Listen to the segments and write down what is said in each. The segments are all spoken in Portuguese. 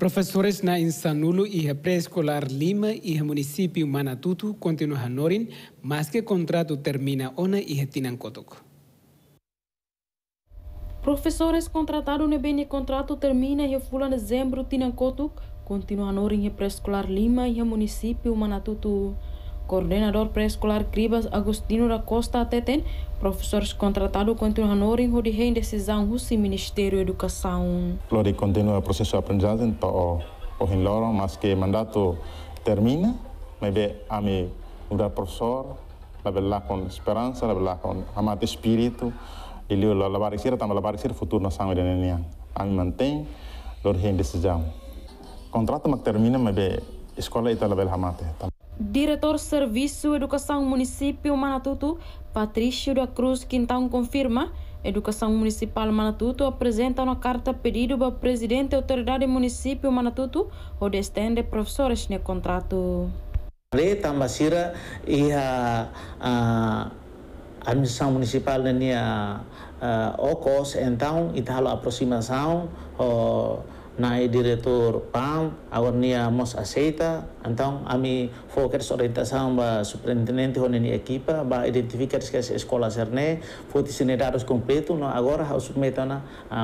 Professores na insanulu e pré-escolar Lima e município Manatutu continuam norin, mas que contrato termina ona e tinan kotok. Professores contratados no bem contrato termina e fula dezembro tinan kotok, continuam norin e pré-escolar Lima e município Manatutu coordenador pré-escolar Cribas Agostino da Costa Ateten, professores contratados continuam honorim o de decisão do Ministério da Educação. Claro, continua o processo de aprendizagem para o, o mas que o mandato termina, mas a mim, o professor, lá com esperança, lá com amado espírito, e lá lá aparecer também aparecer o futuro na sangue da neném. A mim mantém, o Contrato termina, mas a escola está lá amate, tá Diretor Serviço Educação Município Manatuto, Patrício da Cruz então confirma Educação Municipal Manatuto apresenta uma carta pedido para o presidente da autoridade município Manatuto, onde de professores no contrato. Tambasira e a, a administração municipal da minha uh, eh, OCOS, então, e tal aproximação. Uh, na diretor PAM, agora nia mos aceita, então a mim focus orientação ba superintendente honi equipa ba identificar se as escolas erne, foi itinerários completo, no agora ah, ha submeta na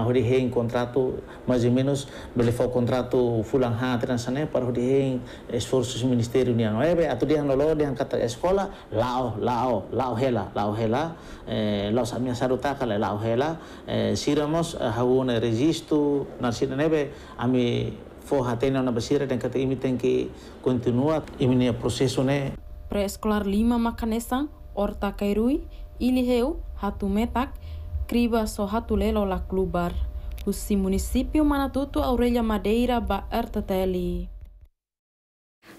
hori hein contrato mais ou menos bele foi contrato fulan ha transané para hori hein esforços ministério nia nove, atu dia nolo dia kata escola lao lao lao hela lao hela eh, los amia sarutaka lao hela eh, siramos ha un registro na sinebe ami fo hatena na basira dan kata imi tengki continua imi ne proseso ne lima makanesa orta kairui heu hatu metak kriba so hatu lelo la klubar Usi munisipio Manatutu Aurelia Madeira ba RTTLI.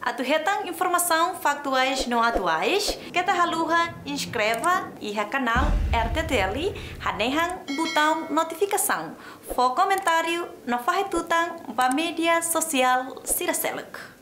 Atuhetang informação factuais não atuais. Kata haluha, inscreva e ha canal RTTL. Hanehang botão notificação. For comentário, não farretutang para mídia social Siraseluk.